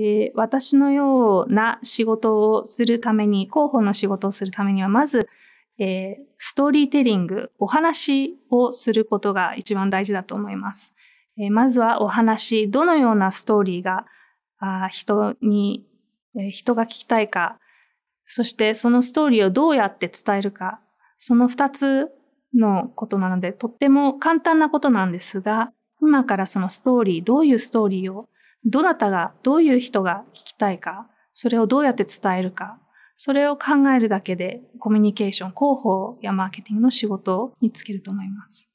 で私のような仕事をするために、広報の仕事をするためには、まず、えー、ストーリーテリング、お話をすることが一番大事だと思います。えー、まずはお話、どのようなストーリーがあ人に、えー、人が聞きたいか、そしてそのストーリーをどうやって伝えるか、その2つのことなので、とっても簡単なことなんですが、今からそのストーリー、どういうストーリーをどなたが、どういう人が聞きたいか、それをどうやって伝えるか、それを考えるだけでコミュニケーション広報やマーケティングの仕事につけると思います。